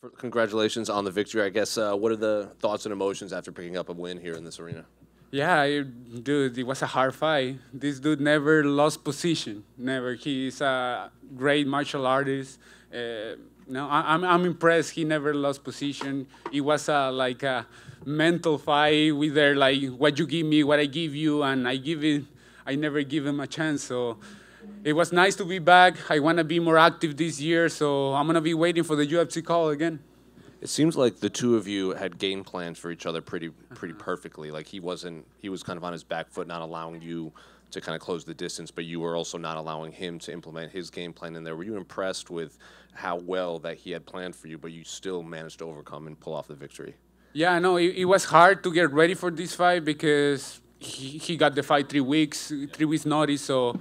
For, congratulations on the victory. I guess uh, what are the thoughts and emotions after picking up a win here in this arena? Yeah, dude, it was a hard fight. This dude never lost position. Never. He's a great martial artist. Uh, no, I, am I'm, I'm impressed. He never lost position. It was a like a mental fight with their like what you give me, what I give you, and I give it. I never give him a chance. So it was nice to be back. I want to be more active this year, so I'm going to be waiting for the UFC call again. It seems like the two of you had game plans for each other pretty pretty uh-huh. perfectly. Like he wasn't he was kind of on his back foot not allowing you to kind of close the distance, but you were also not allowing him to implement his game plan in there. Were you impressed with how well that he had planned for you, but you still managed to overcome and pull off the victory? Yeah, no, it, it was hard to get ready for this fight because he, he got the fight three weeks, three weeks notice. So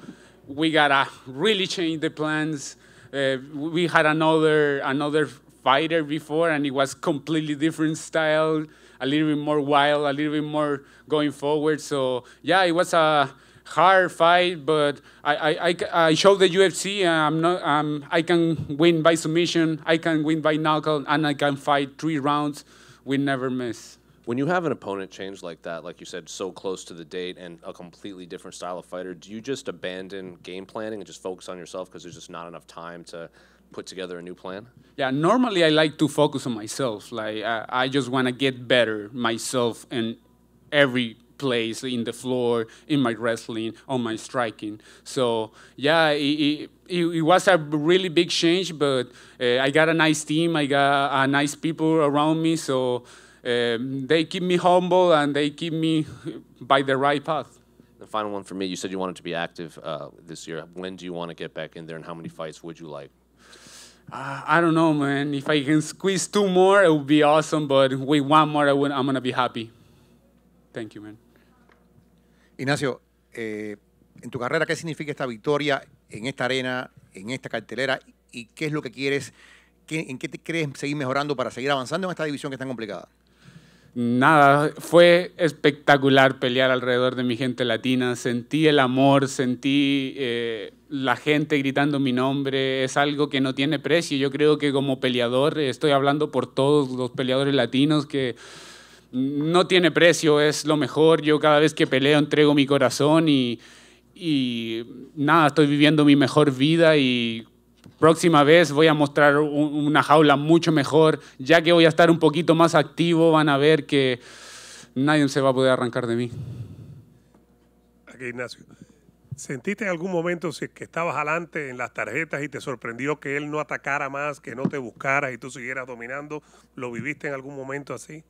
we gotta really change the plans. Uh, we had another another fighter before, and it was completely different style, a little bit more wild, a little bit more going forward. So yeah, it was a hard fight, but I I, I, I showed the UFC. I'm not um I can win by submission, I can win by knockout, and I can fight three rounds. We never miss. When you have an opponent change like that, like you said, so close to the date and a completely different style of fighter, do you just abandon game planning and just focus on yourself because there's just not enough time to put together a new plan? Yeah, normally I like to focus on myself. Like I, uh, I just want to get better myself in every place in the floor, in my wrestling, on my striking. So yeah, it, it, it was a really big change, but uh, I got a nice team. I got uh, nice people around me. So Um, they keep me humble and they keep me by the right path. The final one for me, you said you wanted to be active uh, this year. When do you want to get back in there and how many fights would you like? Uh, I don't know, man. If I can squeeze two more, it would be awesome. But with one more, I'm going to be happy. Thank you, man. Ignacio, eh, en tu carrera, ¿qué significa esta victoria en esta arena, en esta cartelera? ¿Y qué es lo que quieres? ¿En qué te crees seguir mejorando para seguir avanzando en esta división que es tan complicada? nada, fue espectacular pelear alrededor de mi gente latina, sentí el amor, sentí eh, la gente gritando mi nombre, es algo que no tiene precio, yo creo que como peleador, estoy hablando por todos los peleadores latinos que no tiene precio, es lo mejor, yo cada vez que peleo entrego mi corazón y, y nada, estoy viviendo mi mejor vida y próxima vez voy a mostrar una jaula mucho mejor, ya que voy a estar un poquito más activo, van a ver que nadie se va a poder arrancar de mí. Aquí, Ignacio. ¿Sentiste en algún momento si que estabas adelante en las tarjetas y te sorprendió que él no atacara más, que no te buscara y tú siguieras dominando? ¿Lo viviste en algún momento así?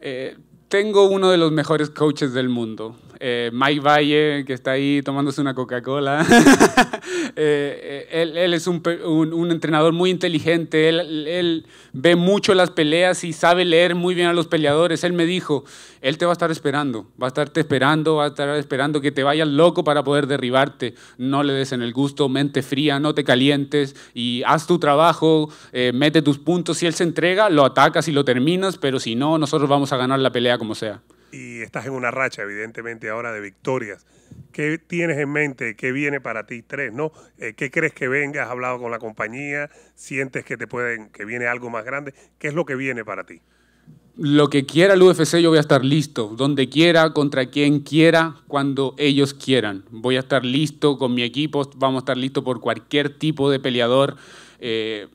Eh, tengo uno de los mejores coaches del mundo. Eh, Mike Valle, que está ahí tomándose una Coca-Cola. Eh, eh, él, él, es un, un, entrenador muy inteligente, él, él, ve mucho las peleas y sabe leer muy bien a los peleadores. Él me dijo, él te va a estar esperando, va a estarte esperando, va a estar esperando que te vayas loco para poder derribarte. No le des en el gusto, mente fría, no te calientes y haz tu trabajo, mete tus puntos. Si él se entrega, lo atacas y lo terminas, pero si no, nosotros vamos a ganar la pelea como sea y estás en una racha, evidentemente, ahora de victorias. ¿Qué tienes en mente? ¿Qué viene para ti tres? ¿No? Eh, ¿Qué crees que venga? ¿Has hablado con la compañía? ¿Sientes que te pueden, que viene algo más grande? ¿Qué es lo que viene para ti? Lo que quiera el UFC, yo voy a estar listo. Donde quiera, contra quien quiera, cuando ellos quieran. Voy a estar listo con mi equipo, vamos a estar listos por cualquier tipo de peleador. Eh,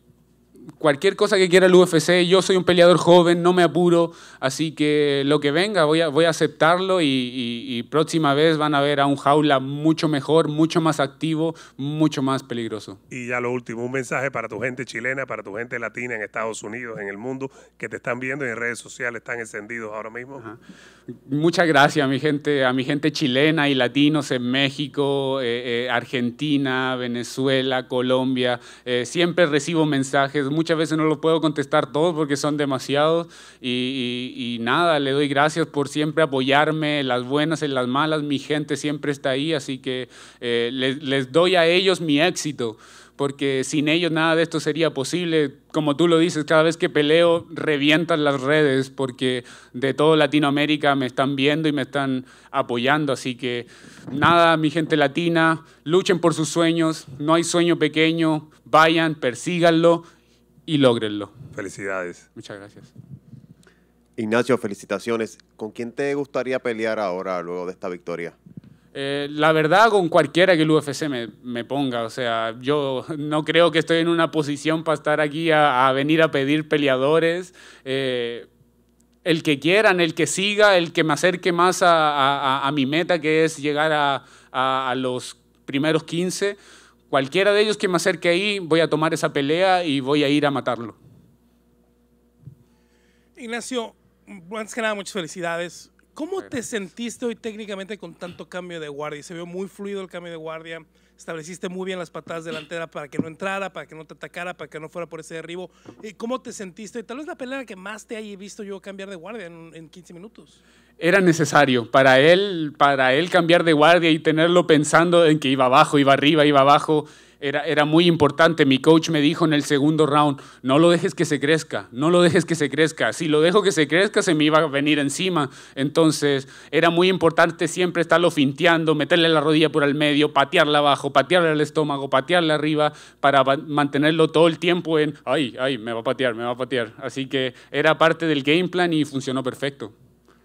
cualquier cosa que quiera el UFC, yo soy un peleador joven, no me apuro, así que lo que venga voy a, voy a aceptarlo y, y, próxima vez van a ver a un jaula mucho mejor, mucho más activo, mucho más peligroso. Y ya lo último, un mensaje para tu gente chilena, para tu gente latina en Estados Unidos, en el mundo, que te están viendo en redes sociales, están encendidos ahora mismo. Muchas gracias a mi gente, a mi gente chilena y latinos en México, eh, eh, Argentina, Venezuela, Colombia. Eh, siempre recibo mensajes muchas veces no lo puedo contestar todos porque son demasiados y, nada, le doy gracias por siempre apoyarme las buenas, y las malas, mi gente siempre está ahí, así que eh, les, doy a ellos mi éxito porque sin ellos nada de esto sería posible. Como tú lo dices, cada vez que peleo revientan las redes porque de todo Latinoamérica me están viendo y me están apoyando. Así que nada, mi gente latina, luchen por sus sueños, no hay sueño pequeño, vayan, persíganlo y logrenlo. Felicidades. Muchas gracias. Ignacio, felicitaciones. ¿Con quién te gustaría pelear ahora luego de esta victoria? Eh, la verdad, con cualquiera que el UFC me, ponga. O sea, yo no creo que estoy en una posición para estar aquí a, venir a pedir peleadores. Eh, el que quieran, el que siga, el que me acerque más a, a mi meta, que es llegar a los primeros 15 Cualquiera de ellos que me acerque ahí, voy a tomar esa pelea y voy a ir a matarlo. Ignacio, antes que nada, muchas felicidades. ¿Cómo te sentiste hoy técnicamente con tanto cambio de guardia? Se vio muy fluido el cambio de guardia estableciste muy bien las patadas delanteras para que no entrara, para que no te atacara, para que no fuera por ese derribo. ¿Cómo te sentiste? Tal vez la pelea que más te haya visto yo cambiar de guardia en, en 15 minutos era necesario para él, para él cambiar de guardia y tenerlo pensando en que iba abajo, iba arriba, iba abajo era, muy importante. Mi coach me dijo en el segundo round, no lo dejes que se crezca, no lo dejes que se crezca. Si lo dejo que se crezca, se me iba a venir encima. Entonces era muy importante siempre estarlo finteando, meterle la rodilla por el medio, patearla abajo, patearle el estómago, patearle arriba, para mantenerlo todo el tiempo en, ay, ay, me va a patear, me va a patear. Así que era parte del game plan y funcionó perfecto.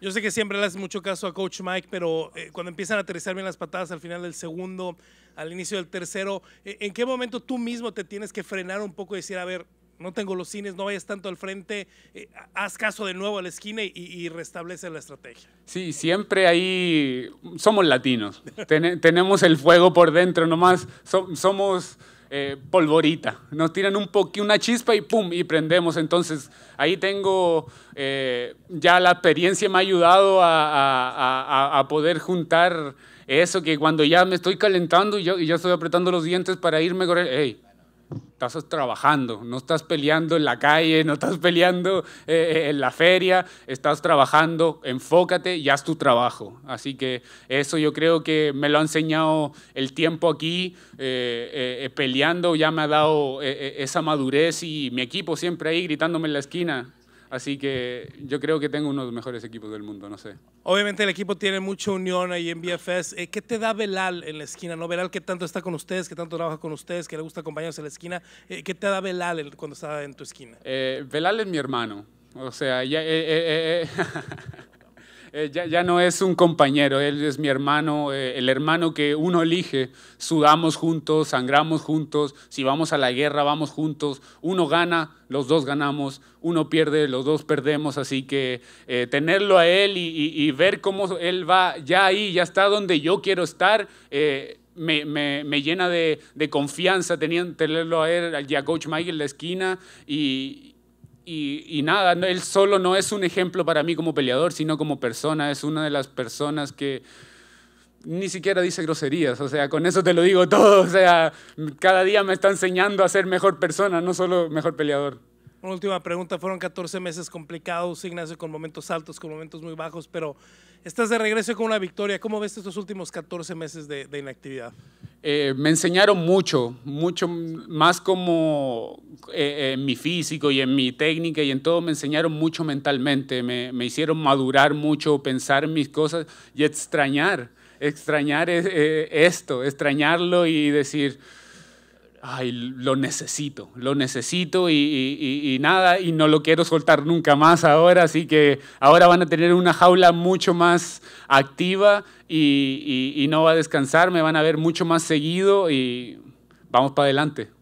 Yo sé que siempre le haces mucho caso a Coach Mike, pero eh, cuando empiezan a aterrizar bien las patadas al final del segundo, al inicio del tercero, eh, ¿en qué momento tú mismo te tienes que frenar un poco y decir, a ver, no tengo los cines, no vayas tanto al frente, eh, haz caso de nuevo a la esquina y, restablece la estrategia. Sí, siempre ahí somos latinos, tenemos el fuego por dentro nomás, somos eh, polvorita. Nos tiran un poquito, una chispa y pum, y prendemos. Entonces, ahí tengo, eh, ya la experiencia me ha ayudado a, poder juntar eso, que cuando ya me estoy calentando y yo, ya estoy apretando los dientes para irme, hey, Estás trabajando, no estás peleando en la calle, no estás peleando eh, eh, en la feria, estás trabajando, enfócate y haz tu trabajo. Así que eso yo creo que me lo ha enseñado el tiempo aquí, eh, peleando, ya me ha dado esa madurez y mi equipo siempre ahí gritándome en la esquina, Así que yo creo que tengo uno de los mejores equipos del mundo, no sé. Obviamente el equipo tiene mucha unión ahí en BFS. Eh, ¿Qué te da Velal en la esquina? ¿No? Belal que tanto está con ustedes, que tanto trabaja con ustedes, que le gusta acompañarse en la esquina. Eh, ¿Qué te da velal cuando está en tu esquina? Velal eh, Belal es mi hermano. O sea, ya... Eh, ya, no es un compañero, él es mi hermano, eh, el hermano que uno elige. Sudamos juntos, sangramos juntos, si vamos a la guerra vamos juntos, uno gana, los dos ganamos, uno pierde, los dos perdemos, así que eh, tenerlo a él y, ver cómo él va ya ahí, ya está donde yo quiero estar. Me, llena de, de confianza tenerlo a él ya Coach Mike en la esquina y, y, nada, él solo no es un ejemplo para mí como peleador, sino como persona. Es una de las personas que ni siquiera dice groserías. O sea, con eso te lo digo todo. O sea, cada día me está enseñando a ser mejor persona, no solo mejor peleador. Una última pregunta. Fueron 14 meses complicados, Ignacio, con momentos altos, con momentos muy bajos, pero Estás de regreso con una victoria. ¿Cómo ves estos últimos 14 meses de, inactividad? Eh, me enseñaron mucho, mucho más como eh, eh, en mi físico y en mi técnica y en todo, me enseñaron mucho mentalmente, me, hicieron madurar mucho, pensar mis cosas y extrañar, extrañar esto, extrañarlo y decir, ay, lo necesito, lo necesito y, nada, y no lo quiero soltar nunca más ahora, así que ahora van a tener una jaula mucho más activa y no va a descansar, me van a ver mucho más seguido y vamos para adelante.